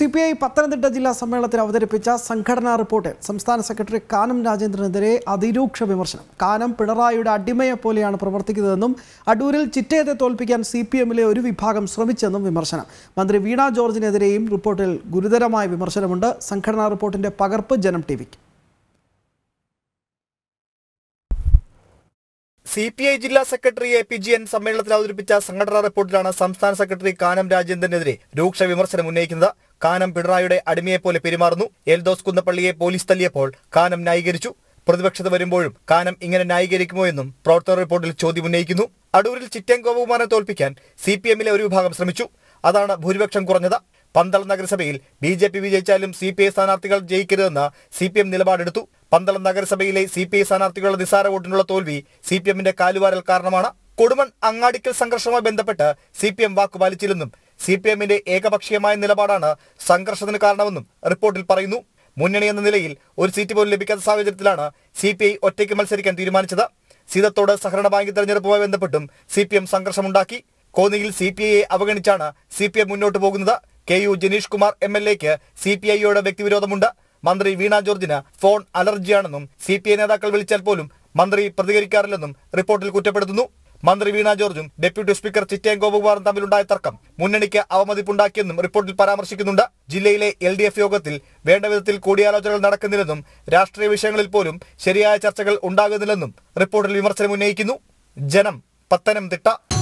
C P I Pathanamthitta ജില്ലാ സമ്മേളനത്തിൽ അവതരിപ്പിച്ച സംഘടനാ റിപ്പോർട്ടിൽ സംസ്ഥാന സെക്രട്ടറി കാനം രാജേന്ദ്രനെതിരെ അതിരൂക്ഷ വിമർശനം കാനം പിണറായിയുടെ അടിമയെ പോലെയാണ് പ്രവർത്തിക്കുന്നതെന്നും അടൂരിൽ ചിറ്റയത്തെ തോൽപ്പിക്കാൻ സി പി എമ്മിലെ ഒരു വിഭാഗം ശ്രമിച്ചെന്നും വിമർശനം മന്ത്രി വീണ ജോർജിനെതിരെയും റിപ്പോർട്ടിൽ ഗുരുതരമായ വിമർശനമുണ്ട് സംഘടനാ റിപ്പോർട്ടിന്റെ പകർപ്പ് ജനം ടിവിക്ക് സി പി ഐ ജില്ലാ സെക്രട്ടറി എ പി ജി എൻ സമ്മേളനത്തിൽ അവതരിപ്പിച്ച സംഘടനാ റിപ്പോർട്ടിലാണ് സംസ്ഥാന സെക്രട്ടറി കാനം രാജേന്ദ്രനെതിരെ രൂക്ഷ വിമർശനം ഉന്നയിക്കുന്നത് കാനം പിണറായിയുടെ അടിമയെപ്പോലെ പെരുമാറുന്നു എൽദോസ് കുന്നപ്പള്ളിയെ പോലീസ് തല്ലിയപ്പോൾ കാനം ന്യായീകരിച്ചു പ്രതിപക്ഷത്ത് വരുമ്പോഴും കാനം ഇങ്ങനെ ന്യായീകരിക്കുമോ എന്നും പ്രവർത്തന റിപ്പോർട്ടിൽ ചോദ്യം ഉന്നയിക്കുന്നു അടൂരിൽ ചിറ്റേം ഗോപകുമാറിനെ തോൽപ്പിക്കാൻ സി പി എമ്മിലെ ഒരു വിഭാഗം ശ്രമിച്ചു അതാണ് ഭൂരിപക്ഷം കുറഞ്ഞത് പന്തളം നഗരസഭയിൽ ബി ജെ പി വിജയിച്ചാലും സി പി ഐ സ്ഥാനാർത്ഥികൾ ജയിക്കരുതെന്ന് സി പി എം നിലപാടെടുത്തു പന്തളം നഗരസഭയിലെ സി പി ഐ സ്ഥാനാർത്ഥികളുടെ നിസാര വോട്ടിനുള്ള തോൽവി സി പി എമ്മിന്റെ കാലുവാരൽ കാരണമാണ് കൊടുമൺ അങ്ങാടിക്കൽ സംഘർഷവുമായി ബന്ധപ്പെട്ട് സി പി എം വാക്കുപാലിച്ചിരുന്നും സി പി എമ്മിന്റെ ഏകപക്ഷീയമായ നിലപാടാണ് സംഘർഷത്തിന് കാരണമെന്നും റിപ്പോർട്ടിൽ പറയുന്നു മുന്നണി എന്ന നിലയിൽ ഒരു സീറ്റ് പോലും ലഭിക്കാത്ത സാഹചര്യത്തിലാണ് സി പി ഐ ഒറ്റയ്ക്ക് മത്സരിക്കാൻ തീരുമാനിച്ചത് സീതത്തോട് സഹകരണ ബാങ്ക് തെരഞ്ഞെടുപ്പുമായി ബന്ധപ്പെട്ടും സി പി എം സംഘർഷമുണ്ടാക്കി കോന്നിയിൽ സി പി ഐയെ അവഗണിച്ചാണ് സി പി എം മുന്നോട്ട് പോകുന്നത് K U Janeesh Kumar M L എക്ക് സി പി ഐയോട് വ്യക്തിവിരോധമുണ്ട് മന്ത്രി വീണ ജോർജിന് ഫോൺ അലർജിയാണെന്നും സി പി ഐ നേതാക്കൾ വിളിച്ചാൽ പോലും മന്ത്രി പ്രതികരിക്കാറില്ലെന്നും റിപ്പോർട്ടിൽ കുറ്റപ്പെടുത്തുന്നു മന്ത്രി വീണ ജോർജും ഡെപ്യൂട്ടി സ്പീക്കർ ചിറ്റയം ഗോപകുമാറും തമ്മിലുണ്ടായ തർക്കം മുന്നണിക്ക് അവമതിപ്പുണ്ടാക്കിയെന്നും റിപ്പോർട്ടിൽ പരാമർശിക്കുന്നുണ്ട് ജില്ലയിലെ എൽ ഡി എഫ് യോഗത്തിൽ വേണ്ട വിധത്തിൽ കൂടിയാലോചനകൾ നടക്കുന്നില്ലെന്നും രാഷ്ട്രീയ വിഷയങ്ങളിൽ പോലും ശരിയായ ചർച്ചകൾ ഉണ്ടാകുന്നില്ലെന്നും റിപ്പോർട്ടിൽ വിമർശനം ഉന്നയിക്കുന്നു ജനം പത്തനംതിട്ട